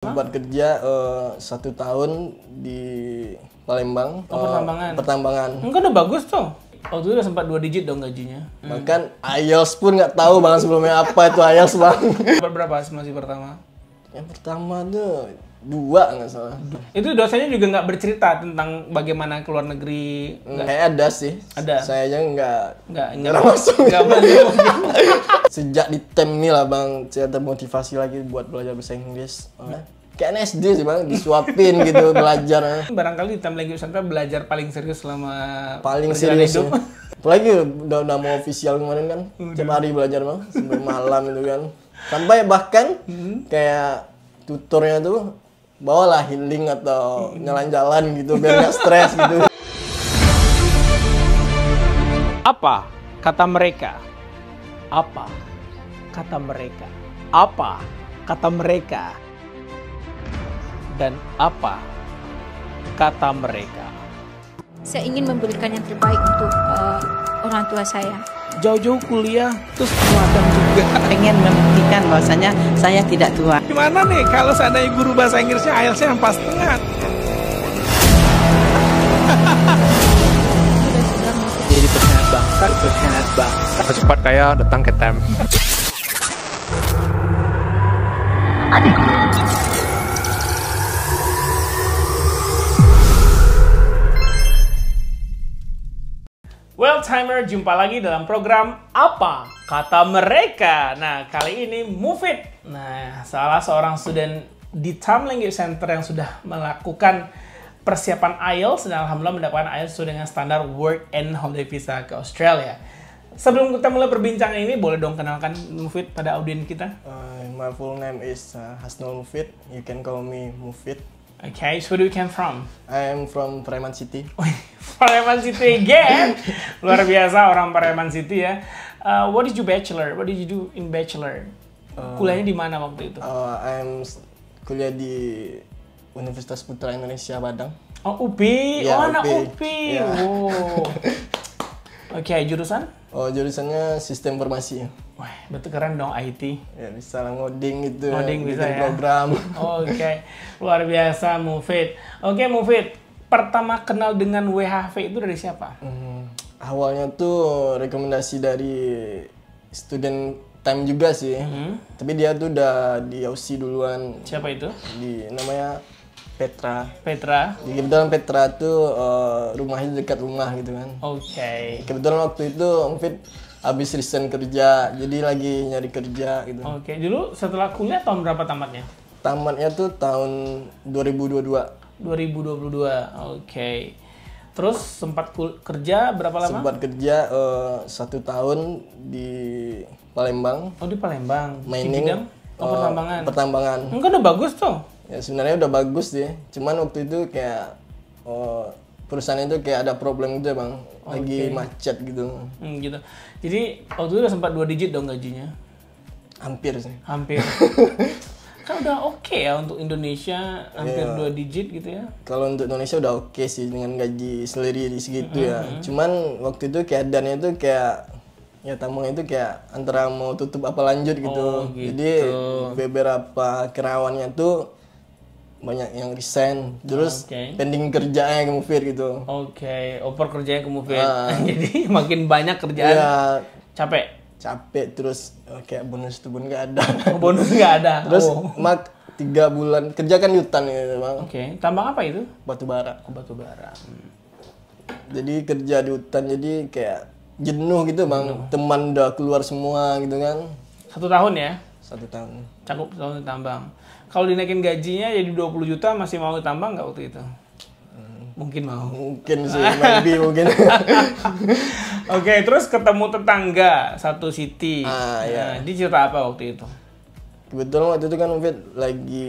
Tempat kerja uh, satu tahun di Palembang. Oh, uh, pertambangan. Eh, pertambangan. Enggak udah bagus tuh. Waktu itu udah sempat dua digit dong gajinya. Bahkan hmm. IELTS pun nggak tahu banget sebelumnya apa itu IELTS bang. Berapa masih pertama? Yang pertama tuh dua nggak salah itu dosennya juga nggak bercerita tentang bagaimana ke luar negeri kayak ada sih ada saya aja nggak nggak nggak langsung sejak di tem ini lah bang saya termotivasi lagi buat belajar bahasa Inggris nah. kayak SD sih bang disuapin gitu belajar barangkali di tem language belajar paling serius selama paling serius hidup. apalagi udah, udah mau official kemarin kan udah. tiap hari belajar bang sebelum malam itu kan sampai bahkan mm-hmm. kayak tutornya tuh bawalah healing atau jalan-jalan gitu biar nggak stres gitu. Apa kata mereka? Apa kata mereka? Apa kata mereka? Dan apa kata mereka? Saya ingin memberikan yang terbaik untuk uh, orang tua saya jauh-jauh kuliah terus magang juga pengen membuktikan bahwasanya saya tidak tua gimana nih kalau seandainya guru bahasa Inggrisnya ielts yang pas tengah jadi pengkhianat bangsa pengkhianat bangsa cepat kayak datang ke tem Alzheimer, jumpa lagi dalam program Apa Kata Mereka. Nah, kali ini Move It. Nah, salah seorang student di Tam Language Center yang sudah melakukan persiapan IELTS dan alhamdulillah mendapatkan IELTS sudah dengan standar Work and Holiday Visa ke Australia. Sebelum kita mulai perbincangan ini, boleh dong kenalkan Mufid pada audiens kita? Uh, my full name is uh, Hasnul Mufid. You can call me Mufid. Okay, so where do you come from? I am from Preman City. Preman City again? Luar biasa orang Preman City ya. Uh, what did you bachelor? What did you do in bachelor? Uh, Kuliahnya di mana waktu itu? Uh, I am kuliah di Universitas Putra Indonesia Padang. Oh UPI, yeah, oh anak UPI. Yeah. Wow. Oke, okay, jurusan? Oh, jurusannya sistem informasi. Wah, betul keren dong IT. Ya, bisa lah ngoding gitu. Ngoding bisa ya. program. Oke, okay. luar biasa Mufid. Oke, okay, Mufid. Pertama kenal dengan WHV itu dari siapa? Hmm, awalnya tuh rekomendasi dari student time juga sih. Hmm. Tapi dia tuh udah di OC duluan. Siapa itu? Di namanya Petra. Petra. Jadi kebetulan Petra itu uh, rumahnya dekat rumah gitu kan. Oke. Okay. Kebetulan waktu itu Om Fit habis resign kerja, jadi lagi nyari kerja gitu. Oke, okay. dulu setelah kuliah tahun berapa tamatnya? Tamatnya tuh tahun 2022. 2022. Oke. Okay. Terus sempat kerja berapa lama? Sempat kerja uh, satu tahun di Palembang. Oh di Palembang. Mining. Di bidang? Oh, pertambangan. Pertambangan. Enggak udah bagus tuh ya sebenarnya udah bagus sih cuman waktu itu kayak oh, perusahaan itu kayak ada problem gitu ya bang lagi okay. macet gitu hmm, gitu jadi waktu itu udah sempat dua digit dong gajinya hampir sih hampir kan udah oke okay ya untuk Indonesia hampir yeah. dua digit gitu ya kalau untuk Indonesia udah oke okay sih dengan gaji seleri di segitu mm -hmm. ya cuman waktu itu keadaannya itu kayak ya tamang itu kayak antara mau tutup apa lanjut gitu, oh, gitu. jadi beberapa kerawannya tuh banyak yang resign terus okay. pending kerjanya ke Mufir gitu oke okay. over kerjanya ke Mufir uh, jadi makin banyak kerjaan iya, capek capek terus oke oh, kayak bonus tuh pun gak ada oh, bonus gak ada terus oh. mak tiga bulan kerja kan ya gitu bang oke okay. tambang apa itu batu bara oh, batu bara hmm. jadi kerja di hutan jadi kayak jenuh gitu bang jenuh. teman udah keluar semua gitu kan satu tahun ya satu tahun cakup tahun tambang kalau dinaikin gajinya jadi 20 juta masih mau ditambang nggak waktu itu? Mungkin mau. Mungkin sih, maybe mungkin. Oke, okay, terus ketemu tetangga satu city. Ah, iya. Nah, dia cerita apa waktu itu? Kebetulan waktu itu kan Fit lagi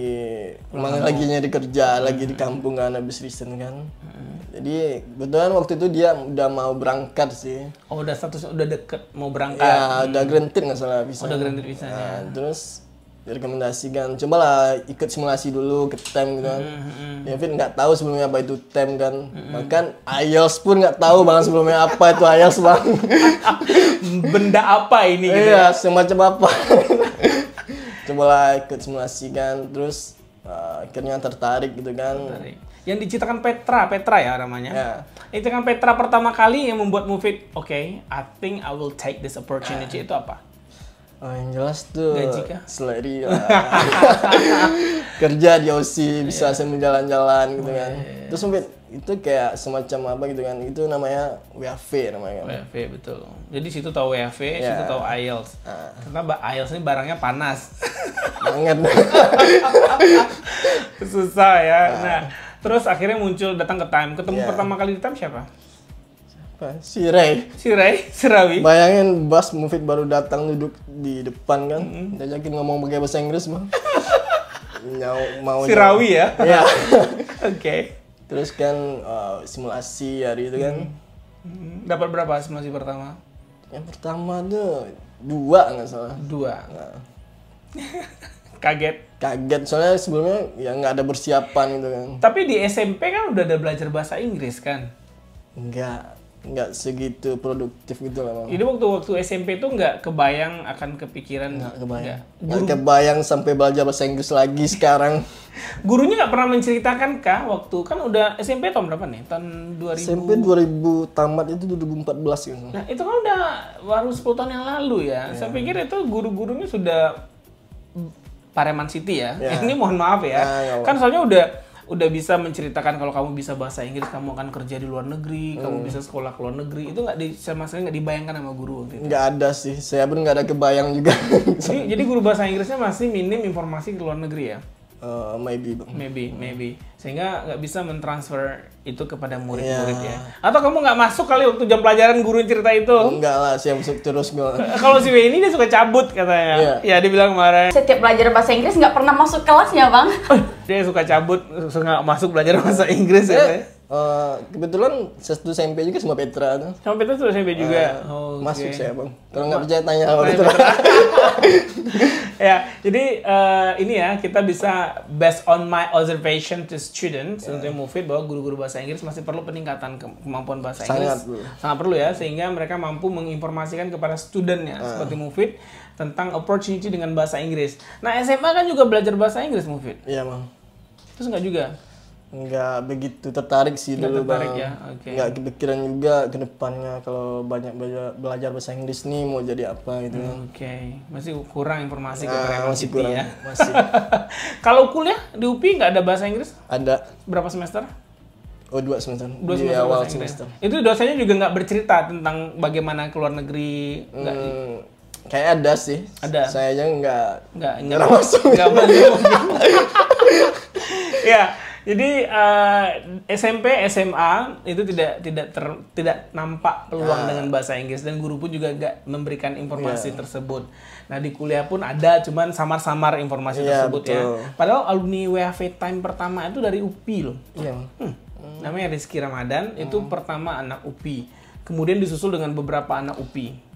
emang oh. lagi nyari kerja, hmm. lagi di hmm. kampung kan habis recent kan. Hmm. Jadi kebetulan waktu itu dia udah mau berangkat sih. Oh, udah status udah deket mau ya, berangkat. Ya, hmm. udah granted nggak salah bisa. Udah granted bisa nah, Terus direkomendasikan cobalah ikut simulasi dulu ke tem gitu kan mm -hmm. David mm-hmm. ya, nggak tahu sebelumnya apa itu tem kan mm -hmm. bahkan IELTS pun nggak tahu banget sebelumnya apa itu IELTS bang benda apa ini gitu iya ya? semacam apa cobalah ikut simulasi kan terus uh, akhirnya tertarik gitu kan tertarik. yang diceritakan Petra Petra ya namanya yeah. itu kan Petra pertama kali yang membuat Mufid oke okay, I think I will take this opportunity yeah. itu apa Oh, yang jelas tuh Seleri lah. Kerja di OC bisa yeah. sambil jalan-jalan gitu oh, kan. Yeah. Iya. Terus mungkin itu kayak semacam apa gitu kan. Itu namanya WAV namanya kan. WAV betul. Jadi situ tahu WAV, yeah. situ tahu IELTS. Uh. Ah. Karena IELTS ini barangnya panas. Banget. Susah ya. Uh. Nah, terus akhirnya muncul datang ke Time. Ketemu yeah. pertama kali di Time siapa? Apa? Si Ray. Si Ray, Serawi. Bayangin Bas Mufid baru datang duduk di depan kan. Mm -hmm. yakin ngomong pakai bahasa Inggris, mah. mau mau Sirawi ya? Iya. Oke. Okay. Terus kan uh, simulasi hari itu kan. Dapat berapa simulasi pertama? Yang pertama tuh dua nggak salah. Dua. Nah. Kaget kaget soalnya sebelumnya ya nggak ada persiapan gitu kan tapi di SMP kan udah ada belajar bahasa Inggris kan enggak nggak segitu produktif gitu lah. Ini waktu waktu SMP tuh nggak kebayang akan kepikiran nggak kebayang. Nggak kebayang sampai belajar bahasa Inggris lagi sekarang. Gurunya nggak pernah menceritakan kah waktu kan udah SMP tahun berapa nih? Tahun 2000. SMP 2000 tamat itu 2014 gitu. Nah, itu kan udah baru 10 tahun yang lalu ya. Yeah. Saya pikir itu guru-gurunya sudah Pareman City ya. Yeah. Ini mohon maaf ya. Nah, kan soalnya udah udah bisa menceritakan kalau kamu bisa bahasa Inggris kamu akan kerja di luar negeri hmm. kamu bisa sekolah ke luar negeri itu nggak di sama sekali nggak dibayangkan sama guru waktu itu nggak ada sih saya pun nggak ada kebayang juga jadi, jadi guru bahasa Inggrisnya masih minim informasi ke luar negeri ya Uh, maybe bang. Maybe, maybe. Sehingga nggak bisa mentransfer itu kepada murid muridnya yeah. Atau kamu nggak masuk kali waktu jam pelajaran guru cerita itu? Enggak lah, sih masuk terus gue. Kalau si ini dia suka cabut katanya. Yeah. Ya iya, dia bilang kemarin. Setiap belajar bahasa Inggris nggak pernah masuk kelasnya bang. dia suka cabut, suka masuk belajar bahasa Inggris yeah. ya. Uh, kebetulan satu SMP juga sama Petra tuh. Sama Petra satu SMP juga. Uh, oh, masuk saya bang. Kalau nggak percaya tanya sama Petra. ya, jadi uh, ini ya kita bisa based on my observation to students yeah. tentunya Mufid bahwa guru-guru bahasa Inggris masih perlu peningkatan kemampuan bahasa Sangat Inggris. Perlu. Sangat perlu ya sehingga mereka mampu menginformasikan kepada studentnya uh. seperti Mufid tentang opportunity dengan bahasa Inggris. Nah SMA kan juga belajar bahasa Inggris Mufid. Iya bang. Terus nggak juga? nggak begitu tertarik sih nggak dulu tertarik bang. ya okay. nggak kepikiran juga ke depannya kalau banyak belajar, bahasa Inggris nih mau jadi apa gitu kan. oke okay. masih kurang informasi nah, ke masih kurang ya kalau kuliah di UPI nggak ada bahasa Inggris ada berapa semester Oh dua semester. Dua semester. Di awal semester. Itu dosennya juga nggak bercerita tentang bagaimana ke luar negeri. Enggak. Hmm, kayak ada sih. Ada. Saya aja nggak nggak nyerah Nggak masuk. ya jadi uh, eh, SMP, SMA itu tidak tidak ter, tidak nampak peluang uh. dengan bahasa Inggris dan guru pun juga gak memberikan informasi yeah. tersebut. Nah di kuliah pun ada, cuman samar-samar informasi yeah, tersebut ya. betul. ya. Padahal alumni WHV Time pertama itu dari UPI loh. Yeah. Hmm. hmm. Namanya Rizky Ramadan hmm. itu pertama anak UPI, kemudian disusul dengan beberapa anak UPI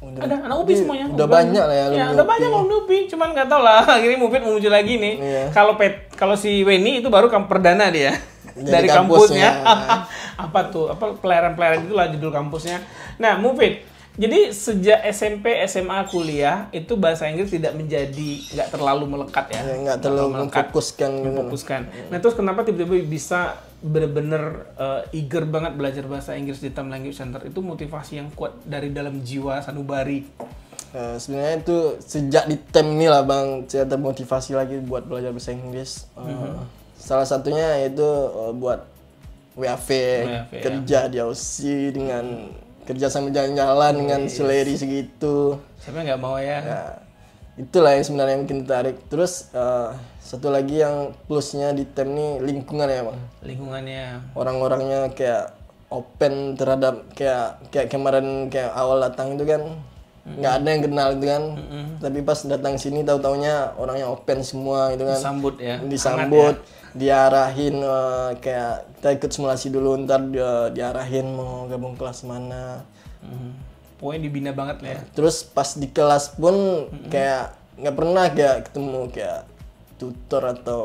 Udah, ada anak UPI semuanya. Udah Ubi. banyak lah ya. ya udah banyak alumni UPI, cuman nggak tahu lah akhirnya Mufid muncul lagi nih. Iya. Kalau pet kalau si Weni itu baru kamp perdana dia. Dari, dari kampusnya. kampusnya. apa tuh? Apa pelayaran-pelayaran itulah judul kampusnya. Nah, Mufid jadi sejak SMP, SMA, kuliah itu bahasa Inggris tidak menjadi nggak terlalu melekat ya. Enggak iya, ya, terlalu melekat, memfokuskan. Memfokuskan. Nah terus kenapa tiba-tiba bisa bener-bener uh, eager banget belajar bahasa Inggris di Tam Language Center itu motivasi yang kuat dari dalam jiwa sanubari. Uh, sebenarnya itu sejak di Tam e ini lah bang saya termotivasi lagi buat belajar bahasa Inggris. Uh, mm -hmm. Salah satunya itu uh, buat WAV, ya. kerja ya. di Aussie dengan kerja sama jalan-jalan dengan seleri segitu. Siapa nggak mau ya? ya itulah yang sebenarnya yang mungkin tarik terus uh, satu lagi yang plusnya di tem ini lingkungan ya bang lingkungannya orang-orangnya kayak open terhadap kayak kayak kemarin kayak awal datang itu kan nggak mm -hmm. ada yang kenal gitu kan mm -hmm. tapi pas datang sini tahu taunya orangnya open semua gitu kan disambut ya disambut ya? diarahin uh, kayak kita ikut simulasi dulu ntar dia, eh, diarahin mau gabung kelas mana mm -hmm pokoknya dibina banget lah ya. Terus pas di kelas pun mm-hmm. kayak nggak pernah kayak ketemu kayak tutor atau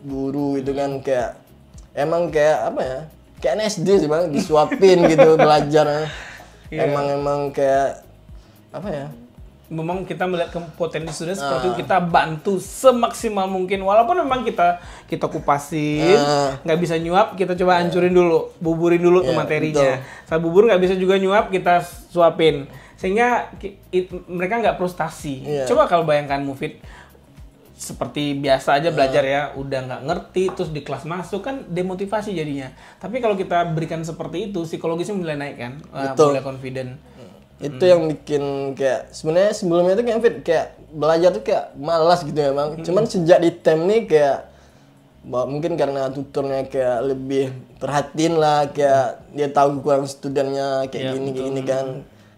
guru gitu kan kayak emang kayak apa ya kayak NSD sih bang disuapin gitu belajar yeah. emang emang kayak apa ya memang kita melihat ke potensi sudah seperti uh. itu ah. kita bantu semaksimal mungkin walaupun memang kita kita kupasin ah. nggak uh. bisa nyuap kita coba hancurin dulu buburin dulu yeah, tuh ya, materinya betul. saat bubur nggak bisa juga nyuap kita suapin sehingga it, mereka nggak frustasi yeah. coba kalau bayangkan Mufid seperti biasa aja ah. belajar ya udah nggak ngerti terus di kelas masuk kan demotivasi jadinya tapi kalau kita berikan seperti itu psikologisnya mulai naik kan mulai confident hmm itu hmm. yang bikin kayak sebenarnya sebelumnya itu kayak fit kayak belajar tuh kayak malas gitu emang hmm. cuman sejak di tem nih kayak mungkin karena tuturnya kayak lebih perhatiin lah kayak dia tahu kurang studennya kayak ya, gini betul. kayak gini kan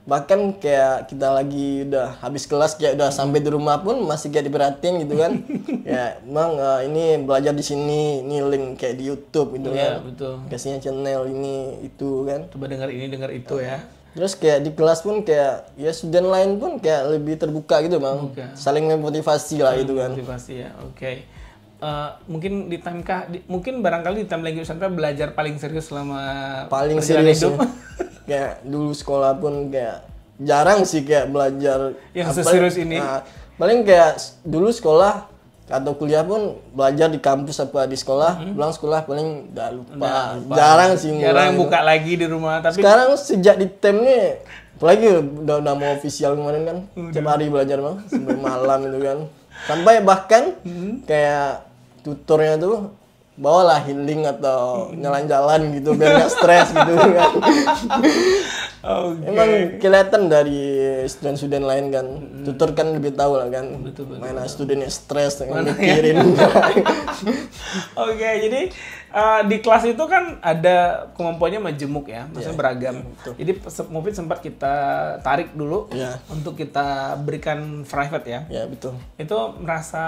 bahkan kayak kita lagi udah habis kelas kayak udah sampai di rumah pun masih kayak diperhatiin gitu kan ya emang uh, ini belajar di sini ini link kayak di YouTube gitu ya, kan betul. kasihnya channel ini itu kan coba dengar ini dengar itu uh, ya Terus kayak di kelas pun kayak ya student lain pun kayak lebih terbuka gitu bang, Buka. saling memotivasi lah itu kan. Motivasi ya, oke. Okay. Uh, eh, mungkin di time kah, di, mungkin barangkali di time lagi Usanta belajar paling serius selama paling serius hidup. Ya. kayak dulu sekolah pun kayak jarang sih kayak belajar yang apa, seserius ini. Nah, paling kayak dulu sekolah atau kuliah pun belajar di kampus apa di sekolah hmm. pulang sekolah paling nggak lupa. lupa jarang sih jarang buka lagi di rumah tapi sekarang sejak di tem ini apalagi udah, udah mau official kemarin kan setiap hari belajar bang sampai malam itu kan sampai bahkan hmm. kayak tutornya tuh bawalah healing atau hmm. jalan-jalan gitu biar nggak stres gitu kan okay. emang kelihatan dari student-student lain kan hmm. tutor kan lebih tahu lah kan betul, betul, mana betul. studentnya stres dengan mikirin oke okay, jadi uh, di kelas itu kan ada kemampuannya majemuk ya maksudnya yeah, beragam yeah, iya, jadi mungkin sempat kita tarik dulu yeah. untuk kita berikan private ya ya yeah, betul itu merasa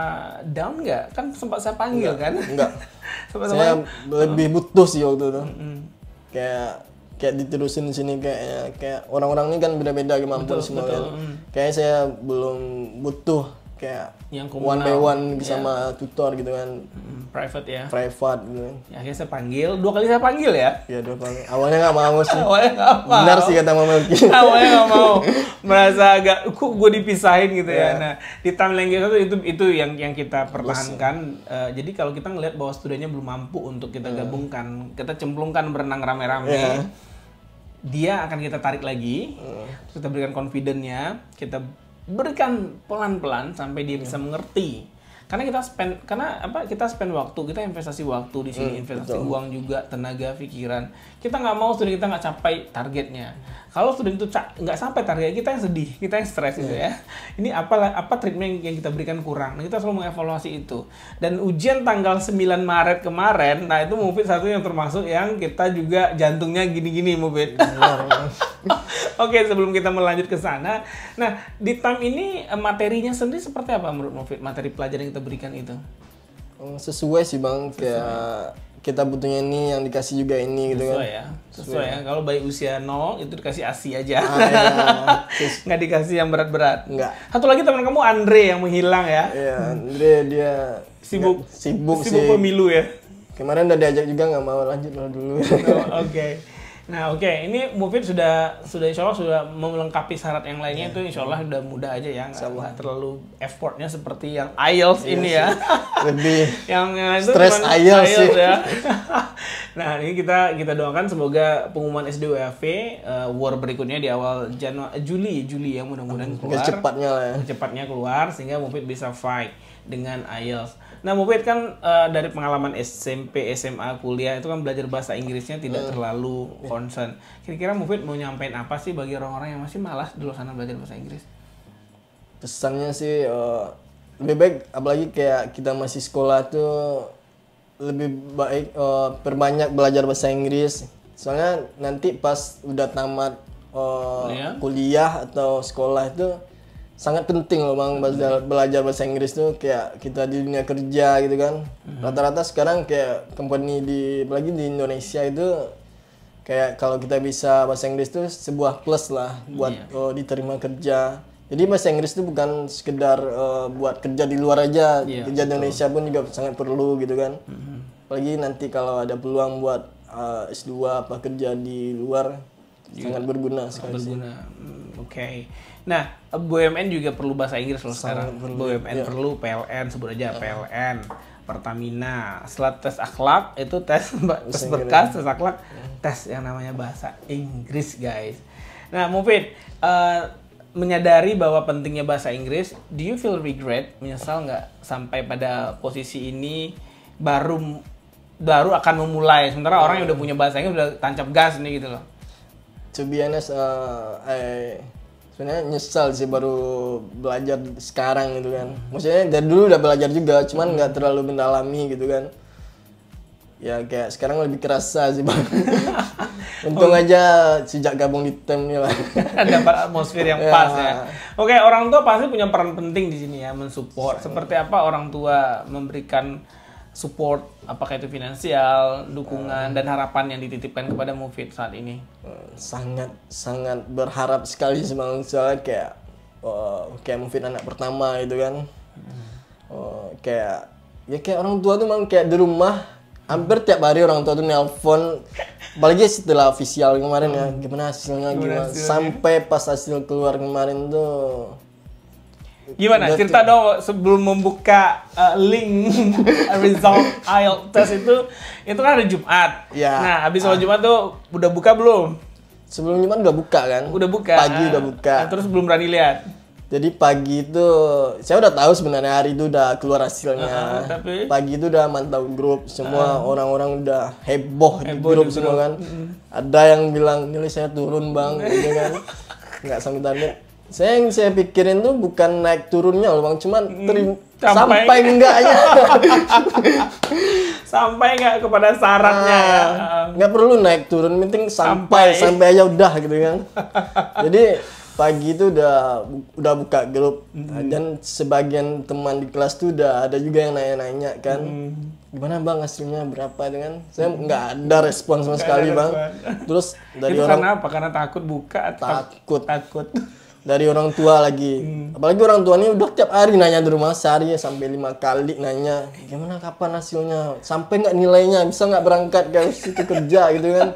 down nggak kan sempat saya panggil enggak, kan enggak sempat saya, saya lebih butuh sih waktu itu mm -hmm. kayak kayak diterusin sini kayaknya kayak ya, orang orang ini kan beda-beda kemampuan betul, semua betul. kan hmm. kayak saya belum butuh kayak yang komunal, one by one yeah. sama tutor gitu kan hmm, private ya private gitu kan. ya, akhirnya saya panggil dua kali saya panggil ya ya dua kali awalnya nggak mau sih awalnya nggak mau benar sih kata mama awalnya nggak mau merasa agak kok gue dipisahin gitu yeah. ya iya. nah di timeline kita tuh itu itu yang yang kita pertahankan uh, jadi kalau kita ngelihat bahwa studinya belum mampu untuk kita yeah. Hmm. gabungkan kita cemplungkan berenang rame-rame yeah dia akan kita tarik lagi, terus hmm. kita berikan confidence-nya kita berikan pelan-pelan sampai dia bisa hmm. mengerti. Karena kita spend, karena apa? Kita spend waktu, kita investasi waktu di sini, uh, investasi betul. uang juga, tenaga, pikiran kita nggak mau student kita nggak capai targetnya. Kalau student itu nggak sampai target, kita yang sedih, kita yang stres yeah. gitu ya. Iya. Ini apa apa treatment yang kita berikan kurang. Nah, kita selalu mengevaluasi itu. Dan ujian tanggal 9 Maret kemarin, nah itu mungkin satu yang termasuk yang kita juga jantungnya gini-gini mungkin. Iya, iya, Oke, okay, sebelum kita melanjut ke sana, nah di TAM ini eh, materinya sendiri seperti apa menurut Mufid? Materi pelajaran yang kita berikan itu? Oh, sesuai sih bang, kayak kita butuhnya ini yang dikasih juga ini gitu sesuai kan ya sesuai, sesuai ya kalau bayi usia nol itu dikasih asi aja ah, ya. nggak dikasih yang berat-berat nggak satu lagi teman kamu Andre yang menghilang ya iya Andre dia sibuk sibuk sibuk pemilu ya kemarin udah diajak juga nggak mau lanjut dulu oh, oke okay. Nah oke, okay. ini Mufid sudah sudah insya Allah sudah melengkapi syarat yang lainnya yeah. itu insya Allah udah mudah aja ya, nggak terlalu effortnya seperti yang IELTS yeah, ini ya. Lebih yang eh, itu stress IELTS, sih. ya. nah ini kita kita doakan semoga pengumuman SDWF uh, eh, war berikutnya di awal Januari eh, Juli Juli ya mudah-mudahan keluar. Cepatnya lah ya. Cepatnya keluar sehingga Mufid bisa fight dengan IELTS. Nah, Mufid kan uh, dari pengalaman SMP, SMA, kuliah itu kan belajar bahasa Inggrisnya tidak uh, terlalu iya. concern. Kira-kira Mufid mau nyampein apa sih bagi orang-orang yang masih malas di luar sana belajar bahasa Inggris? Pesannya sih uh, lebih baik apalagi kayak kita masih sekolah tuh lebih baik uh, perbanyak belajar bahasa Inggris. Soalnya nanti pas udah tamat uh, kuliah? kuliah atau sekolah itu sangat penting loh bang belajar, belajar bahasa Inggris tuh kayak kita di dunia kerja gitu kan hmm. rata-rata sekarang kayak company di lagi di Indonesia itu kayak kalau kita bisa bahasa Inggris tuh sebuah plus lah buat yeah. oh, diterima kerja jadi bahasa Inggris itu bukan sekedar uh, buat kerja di luar aja yeah, kerja di Indonesia pun juga sangat perlu gitu kan mm apalagi nanti kalau ada peluang buat uh, eh, S2 apa kerja di luar Iya. sangat berguna sekali. Berguna. Hmm, Oke. Okay. Nah, BUMN juga perlu bahasa Inggris loh sekarang. BUMN ya. perlu, PLN iya. sebut aja ya. PLN. Pertamina. Setelah tes akhlak itu tes tes berkas, tes akhlak, iya. tes yang namanya bahasa Inggris, guys. Nah, Mufid, uh, menyadari bahwa pentingnya bahasa Inggris, do you feel regret? Menyesal nggak sampai pada posisi ini baru baru akan memulai. Sementara orang yang udah punya bahasa Inggris udah tancap gas nih gitu loh to be honest, uh, I sebenarnya nyesal sih baru belajar sekarang gitu kan. Maksudnya dari dulu udah belajar juga, cuman nggak terlalu mendalami gitu kan. Ya kayak sekarang lebih kerasa sih bang. Untung oh. aja sejak gabung di tim ini lah. Dapat atmosfer yang pas pas ya. ya. Oke, orang tua pasti punya peran penting di sini ya, mensupport. Iya. Seperti apa orang tua memberikan support apakah itu finansial, dukungan uh, dan harapan yang dititipkan kepada Mufid saat ini? Eh, sangat sangat berharap sekali semangat kayak uh, kayak Mufid anak pertama gitu kan. Uh, kayak ya kayak orang tua tuh memang kayak di rumah hampir tiap hari orang tua tuh nelpon apalagi setelah official kemarin ya gimana hasilnya gimana, gimana sampai pas hasil keluar kemarin tuh Gimana? Udah Cerita dong sebelum membuka uh, link result IELTS test itu itu kan hari Jumat. Ya. Nah, habis ah. Jumat tuh udah buka belum? Sebelum Jumat udah buka kan? Udah buka. Pagi udah buka. Nah, terus belum berani lihat. Jadi pagi itu saya udah tahu sebenarnya hari itu udah keluar hasilnya. Uh, tapi... Pagi itu udah mantau grup, semua ah. orang-orang uh, udah heboh, heboh di grup semua kan. Mm. Ada yang bilang nilai saya turun bang, gitu kan. Nggak sanggup saya yang saya pikirin tuh bukan naik turunnya loh bang cuman hmm, terim, sampai, sampai enggaknya sampai enggak kepada syaratnya nah, ya ah, nggak perlu naik turun penting sampai, sampai sampai aja udah gitu kan jadi pagi itu udah udah buka grup mm. dan sebagian teman di kelas tuh udah ada juga yang nanya-nanya kan mm. gimana bang hasilnya berapa dengan saya nggak ada respon sama sekali bang terus dari itu orang karena apa karena takut buka takut takut dari orang tua lagi. Hmm. Apalagi orang tuanya udah tiap hari nanya di rumah sehari ya sampai lima kali nanya eh, gimana kapan hasilnya, sampai nggak nilainya, bisa nggak berangkat guys itu kerja gitu kan?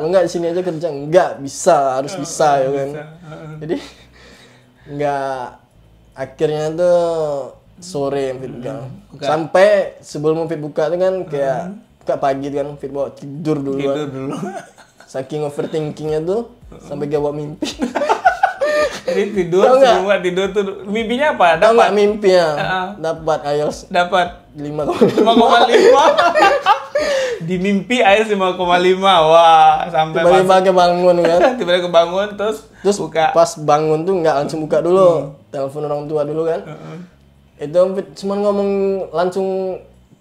Lo nggak sini aja kerja nggak bisa harus oh, bisa oh, ya kan? Bisa. Jadi nggak akhirnya tuh sore fit buka. Hmm, buka. Sampai sebelum fit buka tuh kan kayak uh buka pagi tuh kan fit bawa tidur dulu. Tidur dulu. Saking overthinkingnya tuh uh sampai gak bawa mimpi. jadi tidur semua tidur tuh mimpinya apa dapat nggak mimpinya uh -uh. dapat IELTS dapat lima koma lima di mimpi IELTS lima koma lima wah sampai tiba-tiba kebangun kan tiba-tiba kebangun terus terus buka pas bangun tuh nggak langsung buka dulu hmm. telepon orang tua dulu kan uh -uh. itu cuma ngomong langsung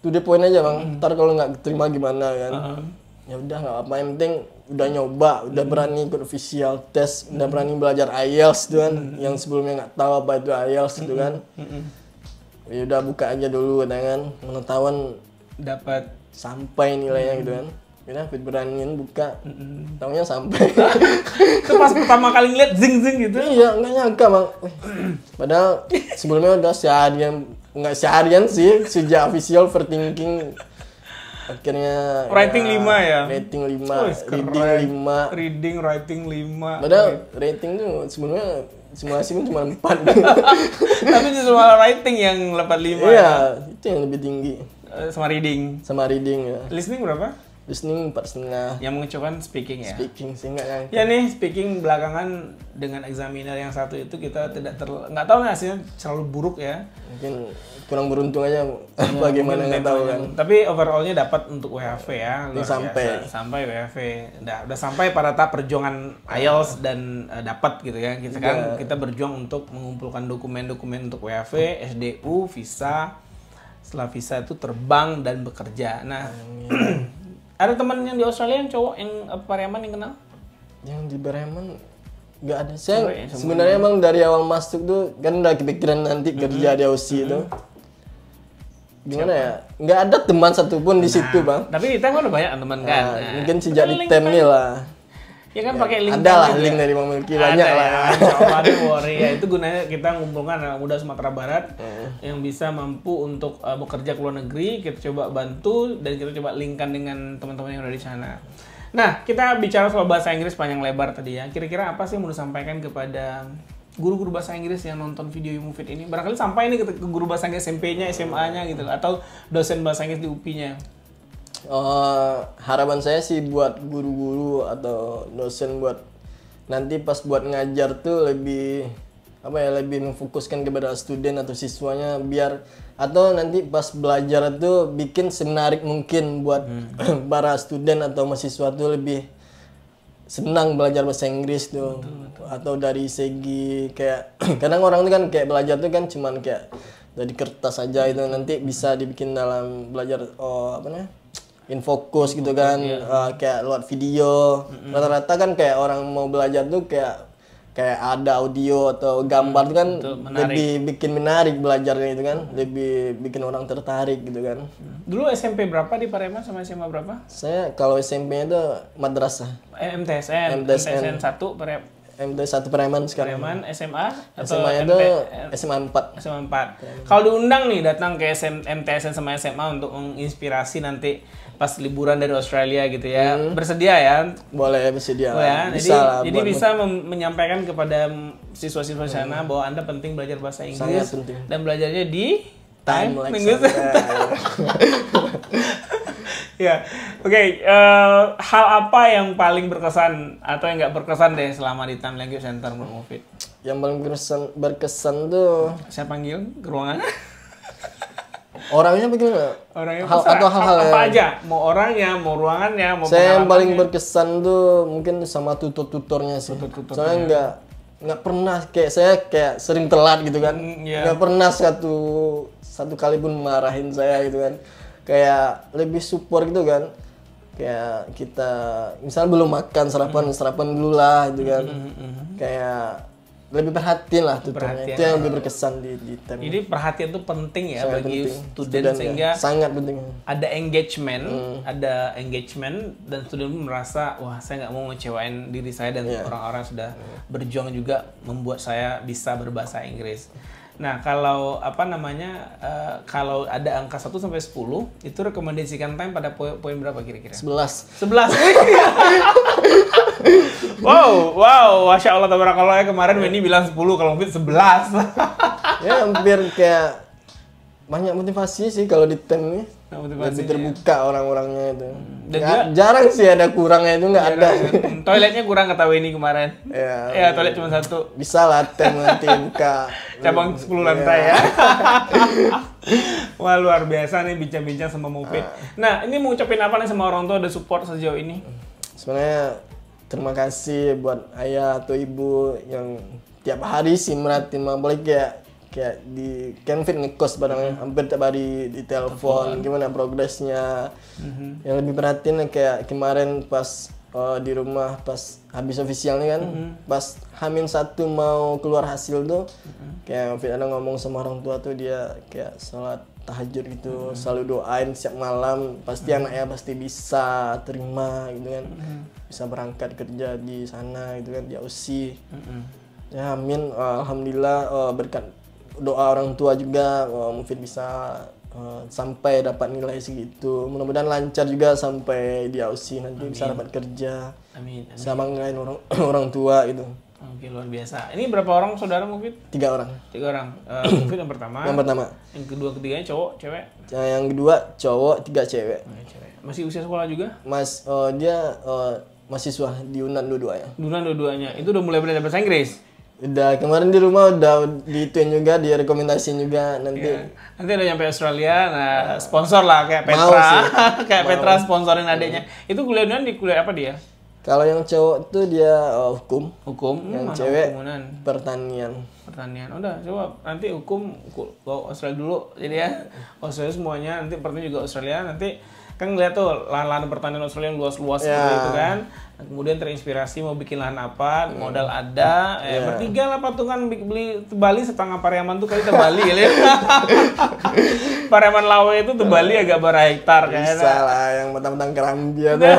to the point aja bang Hmm. ntar kalau nggak terima gimana kan uh -uh ya udah nggak apa yang penting udah nyoba udah berani ikut official test udah berani belajar IELTS tuh gitu kan yang sebelumnya nggak tahu apa itu IELTS tuh gitu kan hmm. ya udah buka aja dulu dengan kan pengetahuan dapat sampai nilainya hmm. gitu kan Yaudah, fit beraniin buka. Mm-hmm. sampai. itu pas pertama kali ngeliat zing zing gitu. Iya, nggak nyangka, Bang. Padahal sebelumnya udah seharian nggak seharian sih sejak official overthinking akhirnya rating ya, 5 ya rating 5 oh, reading 5 reading writing 5 padahal okay. rating tuh sebenarnya simulasi pun cuma 4 tapi cuma writing yang 85 iya ya. itu yang lebih tinggi eh, sama reading sama reading ya listening berapa listening empat setengah yang mengecewakan speaking ya speaking sih enggak yang ya nih speaking belakangan dengan examiner yang satu itu kita tidak ter nggak tahu nih hasilnya selalu buruk ya mungkin kurang beruntung aja iya, bagaimana nggak tahu kan tapi overallnya dapat untuk WHV ya luar sampai biasa. sampai WHV udah udah sampai pada tahap perjuangan IELTS iya. dan eh, dapat gitu ya kita kan iya. kita berjuang untuk mengumpulkan dokumen-dokumen untuk WHV SDU visa setelah visa itu terbang dan bekerja nah Ada teman yang di Australia yang cowok yang eh, Pareman yang kenal? Yang di Pareman nggak ada oh, Ya, sebenarnya emang dari awal masuk tuh kan udah kepikiran nanti kerja mm -hmm. di Aussie mm -hmm. itu. Gimana Siapa? ya? Nggak ada teman satupun nah, di situ nah, bang. Tapi di tem kan udah banyak teman nah, kan. Nah, nah, mungkin sejak di tem nih lah. Ya kan ya, pakai link. Ada lah link ya. dari Bang Melki banyak lah. Ya, worry ya itu gunanya kita ngumpulkan anak muda Sumatera Barat hmm. yang bisa mampu untuk uh, bekerja ke luar negeri, kita coba bantu dan kita coba linkkan dengan teman-teman yang ada di sana. Nah, kita bicara soal bahasa Inggris panjang lebar tadi ya. Kira-kira apa sih yang mau disampaikan kepada guru-guru bahasa Inggris yang nonton video Fit ini barangkali sampai ini ke guru bahasa Inggris SMP-nya, SMA-nya gitu atau dosen bahasa Inggris di up nya uh, harapan saya sih buat guru-guru atau dosen buat nanti pas buat ngajar tuh lebih apa ya lebih memfokuskan kepada student atau siswanya biar atau nanti pas belajar tuh bikin semenarik mungkin buat hmm. para student atau mahasiswa tuh lebih senang belajar bahasa Inggris tuh betul, betul. atau dari segi kayak kadang orang tuh kan kayak belajar tuh kan cuman kayak dari kertas aja itu nanti bisa dibikin dalam belajar oh apa namanya infokus gitu kan yeah. Iya. uh, kayak lewat video rata-rata mm -hmm. Rata kan kayak orang mau belajar tuh kayak kayak ada audio atau gambar hmm, kan lebih bikin menarik belajarnya itu kan hmm. lebih bikin orang tertarik gitu kan mm. dulu SMP berapa di Pareman sama SMA berapa saya kalau smp itu madrasah MTSN MTSN, satu MT eh, satu Preman sekarang. Preman SMA atau SMA itu SMA empat. SMA 4. Kalau diundang nih datang ke SM, MTSN sama SMA untuk menginspirasi nanti pas liburan dari Australia gitu ya. Hmm. Bersedia ya? Boleh bersedia. Oh, ya. Bisa jadi, lah jadi bisa menyampaikan kepada siswa-siswa hmm. sana bahwa Anda penting belajar bahasa Inggris dan belajarnya di Time, time like ya, oke. Okay, eh, hal apa yang paling berkesan atau yang nggak berkesan deh selama di Time Language Center bro Mufid? Yang paling berkesan, berkesan tuh. Saya panggil ke ruangan. Orangnya nggak Orangnya hal, atau hal-hal apa yang... aja? Mau orangnya, mau ruangannya, mau Saya yang paling berkesan tuh mungkin sama tutor-tutornya sih. Tutor-tutornya. Soalnya nggak nggak pernah kayak saya kayak sering telat gitu kan. Mm, yeah. pernah satu satu kali pun marahin saya gitu kan kayak lebih support gitu kan kayak kita misalnya belum makan sarapan mm. sarapan dulu lah gitu hmm, kan mm -hmm. kayak lebih perhatian lah tuh itu yang eh. lebih berkesan di di term. Jadi perhatian itu penting ya sangat bagi penting. student, Studen ya. sehingga ya. sangat penting. Ada engagement, hmm. ada engagement dan student merasa wah saya nggak mau ngecewain diri saya dan iya. orang-orang yeah. sudah iya. berjuang juga membuat saya bisa berbahasa Inggris. Nah, kalau apa namanya uh, kalau ada angka 1 sampai 10, itu rekomendasikan time pada po poin berapa kira-kira? 11. 11. wow, wow, Masya Allah tabarakallah ya kemarin Wendy bilang 10 kalau mungkin 11. ya hampir kayak banyak motivasi sih kalau di tim ini lebih terbuka ya. orang-orangnya itu hmm. dan nggak, juga, jarang sih ada kurangnya itu nggak ada hmm, toiletnya kurang kata ini kemarin ya, ya toilet cuma satu bisa lah tim nanti buka cabang sepuluh iya. lantai ya, ya. wah luar biasa nih bincang-bincang sama Mufid ah. nah ini mau ucapin apa nih sama orang tua ada support sejauh ini sebenarnya terima kasih buat ayah atau ibu yang tiap hari sih merhatiin boleh kayak kayak di Kenvin ngekos barangnya mm -hmm. hampir tiap hari di telepon gimana progresnya mm -hmm. yang lebih perhatiin kayak kemarin pas uh, di rumah pas habis ofisialnya kan mm -hmm. pas Hamin satu mau keluar hasil tuh mm -hmm. kayak Fit ada ngomong sama orang tua tuh dia kayak sholat tahajud gitu mm -hmm. selalu doain siap malam pasti mm -hmm. anaknya pasti bisa terima gitu kan mm -hmm. bisa berangkat kerja di sana gitu kan di Aussie mm -hmm. ya Hamin uh, alhamdulillah eh, berkat doa orang tua juga oh, mungkin bisa uh, sampai dapat nilai segitu mudah-mudahan lancar juga sampai di ausi nanti amin. bisa dapat kerja amin, amin. sama banggain orang orang tua gitu Oke luar biasa. Ini berapa orang saudara mungkin? Tiga orang. Tiga orang. Eh, uh, mungkin yang pertama. Yang pertama. Yang kedua ketiganya cowok, cewek. Ya, yang kedua cowok, tiga cewek. cewek. Masih usia sekolah juga? Mas, uh, dia uh, mahasiswa di Unan dua-duanya. Unan dua-duanya. Itu udah mulai belajar bahasa Inggris. Udah kemarin di rumah udah dituin juga, direkomendasiin juga nanti. Yeah. Nanti udah nyampe Australia, nah sponsor lah kayak Petra, kayak Mau. Petra sponsorin iya. adiknya. Hmm. Itu kuliahnya di kuliah apa dia? Kalau yang cowok tuh dia uh, hukum. Hukum. Yang Mana cewek hukumunan. pertanian. Pertanian. Udah coba nanti hukum ke Australia dulu. Jadi ya Australia semuanya nanti pertanian juga Australia nanti kan ngeliat tuh lahan-lahan pertanian Australia yang luas-luas yeah. gitu kan kemudian terinspirasi mau bikin lahan apa, hmm. modal ada, eh, yeah. bertiga lah patungan beli Bali setengah Pariaman tuh kali Bali ya. Pariaman Lawe itu tebali agak berhektar hektar kayaknya. Bisa lah yang mentang-mentang Karambia tuh.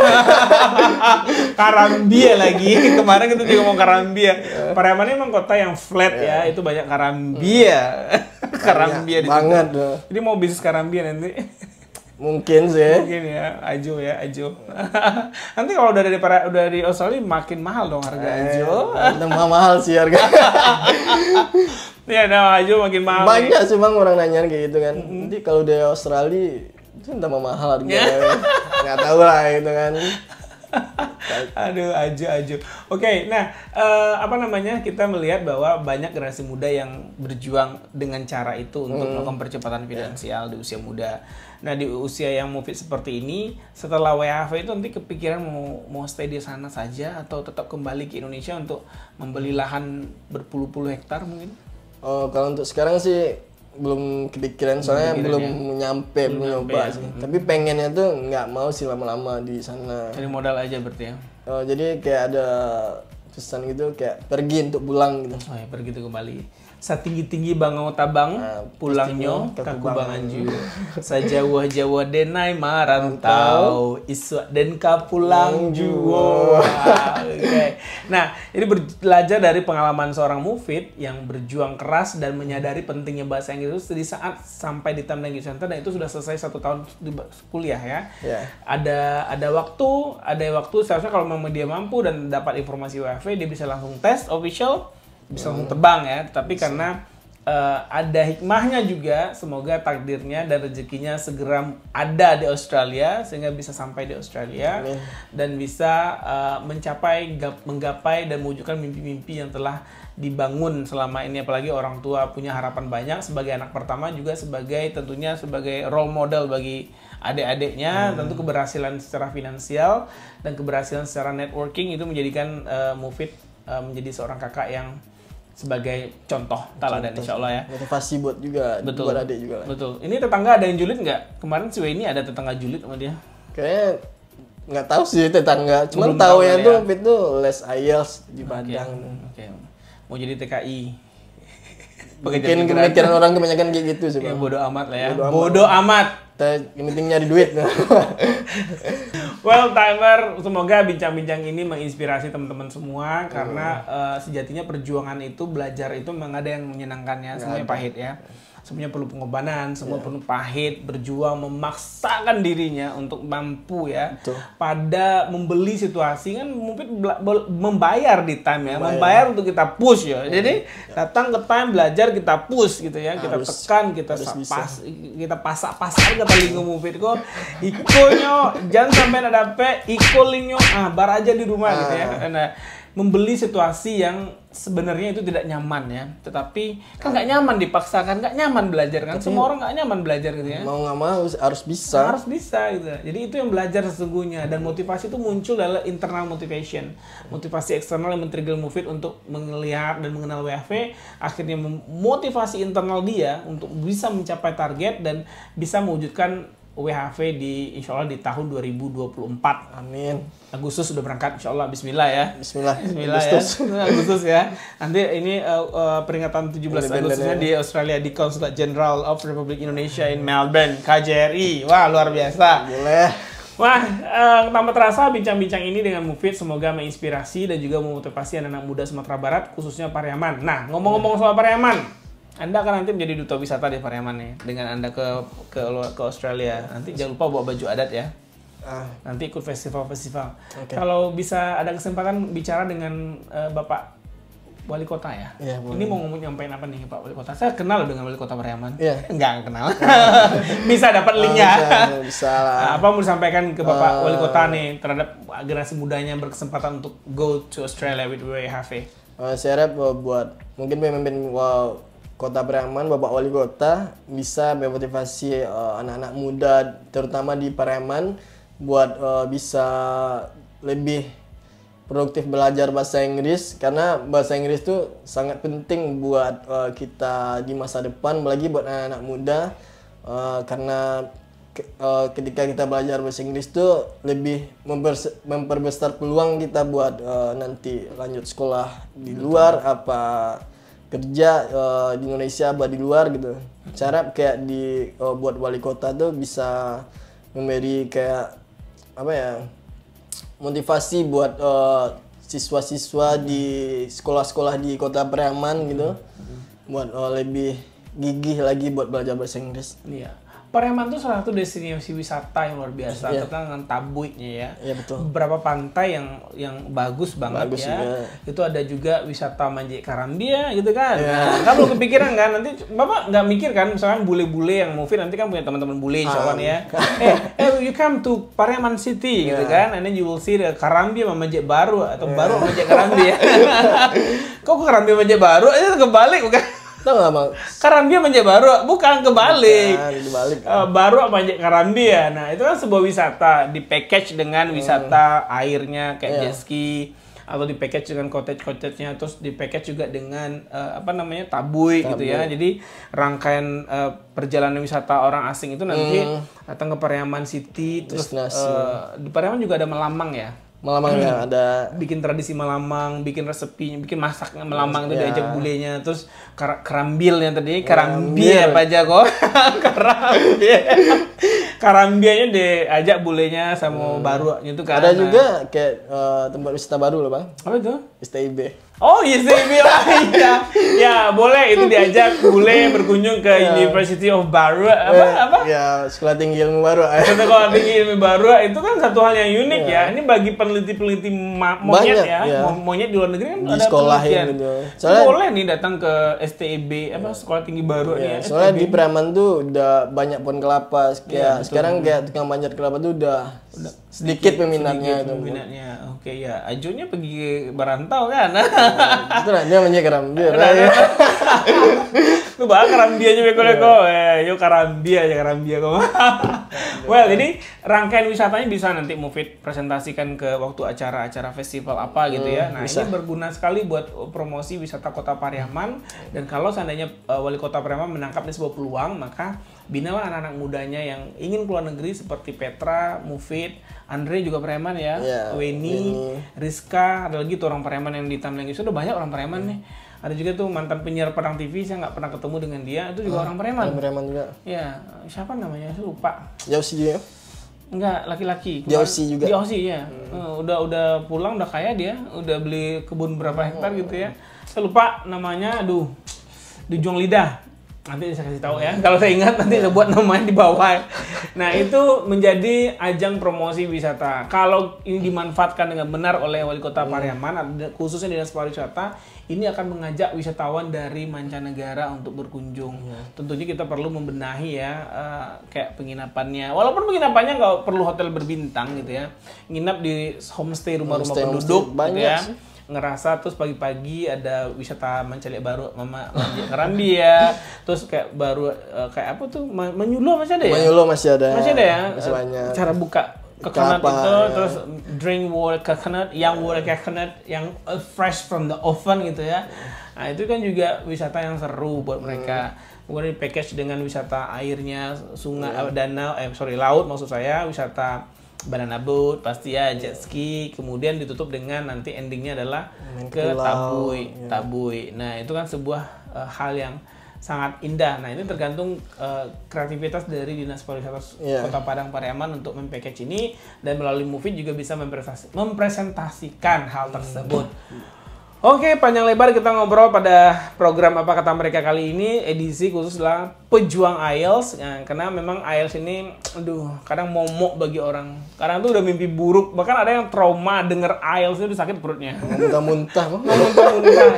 karambia lagi. Kemarin kita juga mau Karambia. Iya. Pariaman emang kota yang flat yeah. ya, iya. itu banyak Karambia. Hmm. karambia di banget. Jadi mau bisnis Karambia nanti. Mungkin sih. Mungkin ya, Ajo ya, Ajo. Nanti kalau udah dari para udah dari Australia makin mahal dong harga eh, Ajo. Tambah mahal sih harga. Iya, nah Ajo makin mahal. Banyak sih bang orang nanya kayak gitu kan. Mm -hmm. Nanti kalau di Australia itu kan tambah mahal harga Nggak tahu lah gitu kan. Aduh, ajo ajo Oke, okay, nah uh, apa namanya kita melihat bahwa banyak generasi muda yang berjuang dengan cara itu untuk melakukan percepatan ya. finansial yeah. di usia muda. Nah di usia yang mufid seperti ini, setelah WAV itu nanti kepikiran mau mau stay di sana saja atau tetap kembali ke Indonesia untuk membeli lahan berpuluh-puluh hektar mungkin? Oh, kalau untuk sekarang sih belum kepikiran soalnya belum, belum ya. nyampe belum, nyoba ya. sih. Hmm. Tapi pengennya tuh nggak mau sih lama-lama di sana. Cari modal aja berarti ya. Oh, jadi kayak ada pesan gitu kayak pergi untuk pulang gitu. Oh, ya, pergi tuh kembali. Saat tinggi tinggi bangau tabang ah, pulangnya kaku banganju sajawah jawa denai marantau isu den ka pulang juwo nah ini belajar dari pengalaman seorang mufid yang berjuang keras dan menyadari pentingnya bahasa Inggris di saat sampai di Tamdan Youth Center dan itu sudah selesai satu tahun di kuliah ya. ya ada ada waktu ada waktu seharusnya kalau memang dia mampu dan dapat informasi WFV dia bisa langsung tes official bisa langsung terbang ya tapi bisa. karena uh, ada hikmahnya juga semoga takdirnya dan rezekinya segera ada di Australia sehingga bisa sampai di Australia Amin. dan bisa uh, mencapai menggapai dan mewujudkan mimpi-mimpi yang telah dibangun selama ini apalagi orang tua punya harapan banyak sebagai anak pertama juga sebagai tentunya sebagai role model bagi adik-adiknya hmm. tentu keberhasilan secara finansial dan keberhasilan secara networking itu menjadikan uh, Mufid uh, menjadi seorang kakak yang sebagai contoh teladan insya Allah ya. Motivasi buat juga betul. buat adik juga. Lah. Betul. Ini tetangga ada yang julid nggak? Kemarin si ini ada tetangga julid sama dia. kayak nggak tahu sih tetangga. Cuman tahu, ya, fit tuh ya. itu les IELTS di Padang. Oke. Okay. Okay. Mau jadi TKI bikin pemikiran orang kebanyakan kayak gitu sih, Ya, bodoh amat lah ya. Bodoh Bodo amat. Kita yang penting nyari duit. well, timer, semoga bincang-bincang ini menginspirasi teman-teman semua karena iya. eh, sejatinya perjuangan itu, belajar itu memang ada yang menyenangkannya, ya, semuanya pahit ya semuanya perlu pengorbanan, semua yeah. perlu pahit, berjuang, memaksakan dirinya untuk mampu ya. Betul. Pada membeli situasi kan mungkin membayar di time ya, membayar, membayar untuk kita push ya. Yeah. Jadi yeah. datang ke time belajar kita push gitu ya, kita tekan, kita pas, kita pasak-pasar kata lingkungan mufid kok. Ikonyo jangan sampai ada pe, ikolinyo ah bar aja di rumah ah. gitu ya. Ah. Nah, membeli situasi yang sebenarnya itu tidak nyaman ya tetapi kan nggak nyaman dipaksakan nggak nyaman belajar kan Tapi semua orang nggak nyaman belajar gitu ya mau nggak mau harus bisa harus bisa gitu jadi itu yang belajar sesungguhnya dan motivasi itu muncul dalam internal motivation motivasi eksternal yang men-trigger Mufid untuk melihat dan mengenal WFV akhirnya memotivasi internal dia untuk bisa mencapai target dan bisa mewujudkan WHV di insya Allah di tahun 2024. Amin. Agustus sudah berangkat insya Allah. Bismillah ya. Bismillah. Bismillah ya. Agustus. ya. Agustus ya. Nanti ini uh, uh, peringatan 17 Agustus Agustusnya ya. di Australia di Konsulat General of Republik Indonesia in Melbourne, KJRI. Wah luar biasa. Boleh. Wah, uh, tanpa terasa bincang-bincang ini dengan Mufid semoga menginspirasi dan juga memotivasi anak-anak muda Sumatera Barat khususnya Pariaman. Nah, ngomong-ngomong soal Pariaman, anda akan nanti menjadi duta wisata di Pariaman nih dengan Anda ke ke ke Australia. Nanti jangan lupa bawa baju adat ya. Ah. Nanti ikut festival-festival. Okay. Kalau bisa ada kesempatan bicara dengan uh, Bapak Wali Kota ya. ya Ini mau ngomong nyampein apa nih Pak Wali Kota? Saya kenal dengan Wali Kota Pariaman. Ya. Enggak kenal. bisa dapat linknya. Oh, bisa, bisa lah. Nah, apa mau disampaikan ke Bapak uh, Wali Kota nih terhadap generasi mudanya yang berkesempatan untuk go to Australia with WHV? Uh, eh, saya harap buat mungkin pemimpin wow Kota Bremen, Bapak Wali Kota bisa memotivasi eh, anak-anak uh, muda terutama di Bremen buat uh, bisa lebih produktif belajar bahasa Inggris karena bahasa Inggris itu sangat penting buat uh, kita di masa depan, apalagi buat anak-anak muda uh, karena ke, uh, ketika kita belajar bahasa Inggris itu lebih memperbesar peluang kita buat uh, nanti lanjut sekolah di luar Betul. apa kerja uh, di Indonesia buat di luar gitu cara kayak di uh, buat wali kota tuh bisa memberi kayak apa ya motivasi buat siswa eh, siswa-siswa di sekolah-sekolah di kota Priaman gitu hmm. buat uh, lebih gigih lagi buat belajar bahasa Inggris. Iya. Pariaman tuh salah satu destinasi wisata yang luar biasa, yeah. terutama dengan tabuinya ya. yeah, betul. Beberapa pantai yang yang bagus banget bagus, ya. Juga. Itu ada juga wisata Manjik Karambia gitu kan. Yeah. Nah, kan kepikiran kan nanti Bapak nggak mikir kan misalkan bule-bule yang movie nanti kan punya teman-teman bule um, ya. Ah, iya. eh, hey, eh, you come to Pariaman City yeah. gitu kan and then you will see Karambia Manjik Baru atau yeah. Baru Manjik Karambia. Kok ke Karambia Manjik Baru? Itu eh, kebalik bukan? Tahu gak mang? Karambia manja Baru, bukan kebalik. Bukan, kebalik. Kan? Uh, baru manja Karambia. Nah itu kan sebuah wisata di package dengan hmm. wisata airnya kayak yeah. jet ski atau di package dengan cottage cottage-nya terus di package juga dengan uh, apa namanya tabui, tabui gitu ya jadi rangkaian uh, perjalanan wisata orang asing itu nanti hmm. datang ke Pariaman City terus uh, di Pariaman juga ada Melamang ya melamang ya, hmm. ada bikin tradisi melamang bikin resepinya bikin masaknya melamang itu ya. diajak bulenya terus kar yang tadi karambil ya pak Jago. karambi, karambil diajak bulenya sama hmm. baru itu kan. ada nah. juga kayak uh, tempat wisata baru loh bang apa itu STIB Oh yes, gitu, bilang oh, iya. Ya boleh itu diajak bule berkunjung ke yeah. University of Baru eh, apa Yeah. apa? Ya sekolah tinggi ilmu baru. Eh. sekolah tinggi ilmu baru itu kan satu hal yang unik yeah. ya. Ini bagi peneliti-peneliti monyet Banyak, ya, yeah. monyet di luar negeri kan di ada sekolah penelitian. Soalnya, boleh nih datang ke STIB apa iya. sekolah tinggi baru yeah. nih. Soalnya STIB. di Praman tuh udah banyak pohon kelapa. Iya, kayak yeah, sekarang betul. kayak tukang kelapa tuh udah, udah sedikit, sedikit peminatnya sedikit Peminatnya. Oke ya, ajunya pergi berantau kan. itu nanya dia. Nah, nah, nah. Lu bah kerambia aja beko-beko. Iya. Eh, yuk kerambia aja kerambia, kok. well, jadi rangkaian wisatanya bisa nanti Mufid presentasikan ke waktu acara-acara festival apa gitu ya. Hmm, nah, ini berguna sekali buat promosi wisata Kota Pariaman dan kalau seandainya eh, wali Kota Pariaman menangkap ini sebuah peluang, maka binalah anak-anak mudanya yang ingin keluar negeri seperti Petra, Mufid, Andre juga preman ya, yeah, iya, Weni, Rizka, ada lagi tuh orang preman yang di Tamling itu udah banyak orang preman hmm. nih. Ada juga tuh mantan penyiar perang TV saya nggak pernah ketemu dengan dia, itu juga ah, orang preman. Orang preman juga. Ya, siapa namanya? Saya lupa. Yosi juga. Enggak, laki-laki. Yosi juga. Yosi ya. Hmm. hmm. Udah udah pulang udah kaya dia, udah beli kebun berapa hektar oh. gitu ya. Saya lupa namanya, aduh. Di Juang Lidah nanti saya kasih tahu ya kalau saya ingat nanti saya buat namanya di bawah nah itu menjadi ajang promosi wisata kalau ini dimanfaatkan dengan benar oleh wali kota hmm. Pariaman khususnya dinas pariwisata ini akan mengajak wisatawan dari mancanegara untuk berkunjung iya. tentunya kita perlu membenahi ya eh, kayak penginapannya walaupun penginapannya nggak perlu hotel berbintang gitu ya nginap di homestay rumah-rumah penduduk homestay, gitu ya. banyak ya sih ngerasa terus pagi-pagi ada wisata mencelik baru mama kerambi ya terus kayak baru eh, kayak apa tuh menyulo masih ada ya menyulo masih ada masih ada ya masih eh, banyak cara buka coconut Kapa, itu ya. terus drink water coconut yang water coconut yang eh, fresh from the oven gitu ya nah itu kan juga wisata yang seru buat mereka mungkin hmm. di package dengan wisata airnya sungai yeah. Iya. danau eh sorry laut maksud saya wisata banana boat pasti ya jet ski kemudian ditutup dengan nanti endingnya adalah Main ke pulau, tabui yeah. tabui nah itu kan sebuah uh, hal yang sangat indah nah ini tergantung uh, kreativitas dari dinas pariwisata yeah. kota Padang Pariaman untuk mempackage ini dan melalui movie juga bisa mempresentasikan hal tersebut Oke, panjang lebar kita ngobrol pada program apa kata mereka kali ini edisi khusus lah pejuang IELTS. ya, karena memang IELTS ini aduh, kadang momok bagi orang. Kadang tuh udah mimpi buruk, bahkan ada yang trauma denger IELTS itu sakit perutnya. Muntah-muntah. muntah-muntah.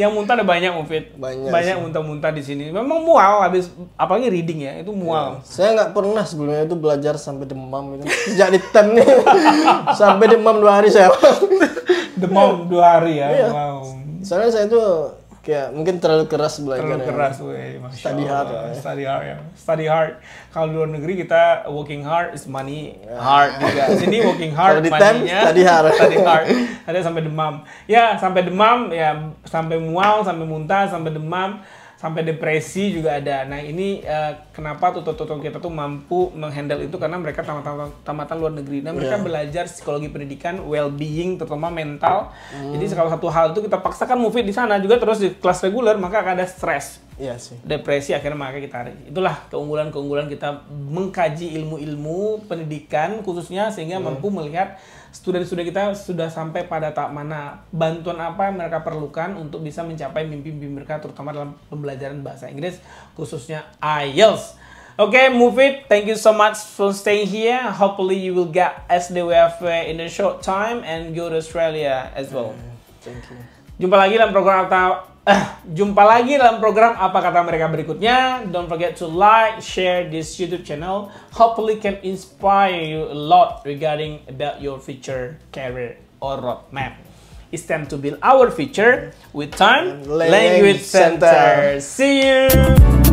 yang muntah ada banyak, Mufid. Banyak. Banyak muntah-muntah di sini. Memang mual habis apalagi reading ya, itu mual. Ya. Saya nggak pernah sebelumnya itu belajar sampai demam gitu. Sejak di nih sampai demam dua hari saya. demam dua hari ya. Iya. Wow. Soalnya saya tuh kayak mungkin terlalu keras belajar. Terlalu keras, ya. Study hard. Ya. Study hard ya. Study hard. Kalau luar negeri kita working hard is money yeah. hard juga. Sini working hard di money study hard. study hard. Ada sampai demam. Ya, sampai demam ya sampai mual, sampai muntah, sampai demam sampai depresi juga ada. Nah ini uh, kenapa tutor-tutor kita tuh mampu menghandle itu karena mereka tamatan tamatan luar negeri. Nah mereka yeah. belajar psikologi pendidikan, well-being, terutama mental. Hmm. Jadi kalau satu hal itu kita paksakan move di sana juga terus di kelas reguler maka akan ada stres, yeah, depresi akhirnya maka kita tarik. Itulah keunggulan-keunggulan kita mengkaji ilmu-ilmu pendidikan khususnya sehingga yeah. mampu melihat studi-studi kita sudah sampai pada tahap mana, bantuan apa yang mereka perlukan untuk bisa mencapai mimpi-mimpi mereka terutama dalam pembelajaran bahasa Inggris khususnya IELTS. Okay, move it. Thank you so much for staying here. Hopefully you will get SDWF in a short time and go to Australia as well. Thank you. Jumpa lagi dalam program Alta Uh, jumpa lagi dalam program Apa Kata Mereka berikutnya. Don't forget to like, share this YouTube channel. Hopefully can inspire you a lot regarding about your future career or roadmap. It's time to build our future with time, language, language center. center. See you!